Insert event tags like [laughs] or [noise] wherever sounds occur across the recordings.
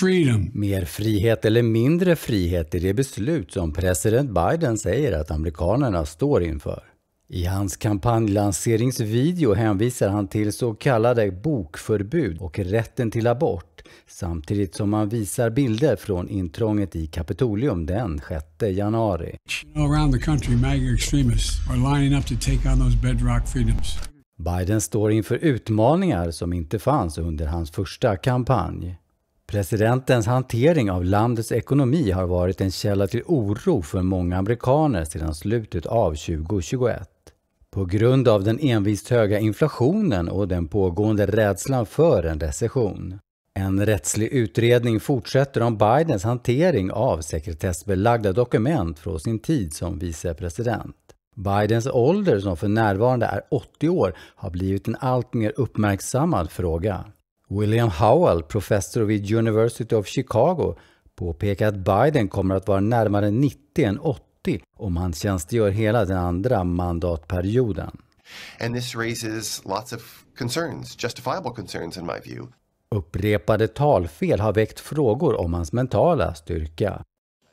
Freedom. Mer frihet eller mindre frihet är det beslut som president Biden säger att amerikanerna står inför. I hans kampanjlanseringsvideo hänvisar han till så kallade bokförbud och rätten till abort samtidigt som han visar bilder från intrånget i Kapitolium den 6 januari. Around the country, extremists are lining up to take on those bedrock freedoms. Biden står inför utmaningar som inte fanns under hans första kampanj. Presidentens hantering av landets ekonomi har varit en källa till oro för många amerikaner sedan slutet av 2021. På grund av den envist höga inflationen och den pågående rädslan för en recession. En rättslig utredning fortsätter om Bidens hantering av sekretessbelagda dokument från sin tid som vicepresident. Bidens ålder, som för närvarande är 80 år, har blivit en alltmer uppmärksammad fråga. William Howell, professor vid University of Chicago, påpekar att Biden kommer att vara närmare 90 än 80 om han tjänstgör hela den andra mandatperioden. And this raises lots of concerns, justifiable concerns in my view. Upprepade talfel har väckt frågor om hans mentala styrka.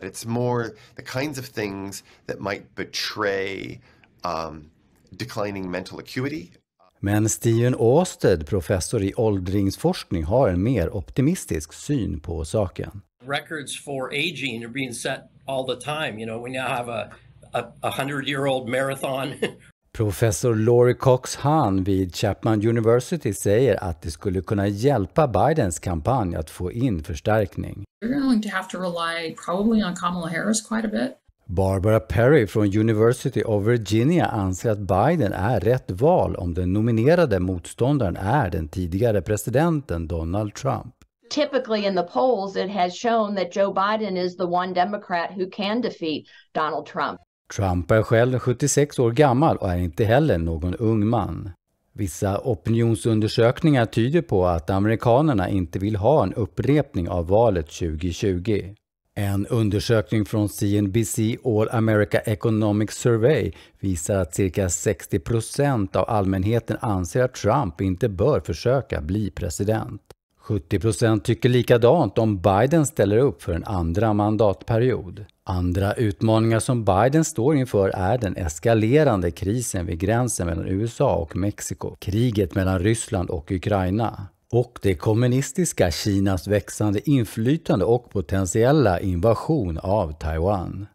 It's more the kinds of things that might betray um, declining mental acuity. Men Steven Åsted, professor i åldringsforskning, har en mer optimistisk syn på saken. Records for aging are being set all the time. You know, we now have a, a, a 100-year-old marathon [laughs] Professor Laurie Cox Hahn vid Chapman University säger att det skulle kunna hjälpa Bidens kampanj att få in förstärkning. You're going to have to rely probably on Kamala Harris quite a bit. Barbara Perry från University of Virginia anser att Biden är rätt val om den nominerade motståndaren är den tidigare presidenten Donald Trump. Typically in the polls it has shown that Joe Biden is the one Democrat who can defeat Donald Trump. Trump är själv 76 år gammal och är inte heller någon ung man. Vissa opinionsundersökningar tyder på att amerikanerna inte vill ha en upprepning av valet 2020. En undersökning från CNBC All America Economic Survey visar att cirka 60 procent av allmänheten anser att Trump inte bör försöka bli president. 70 procent tycker likadant om Biden ställer upp för en andra mandatperiod. Andra utmaningar som Biden står inför är den eskalerande krisen vid gränsen mellan USA och Mexiko, kriget mellan Ryssland och Ukraina, och det kommunistiska Kinas växande inflytande och potentiella invasion av Taiwan.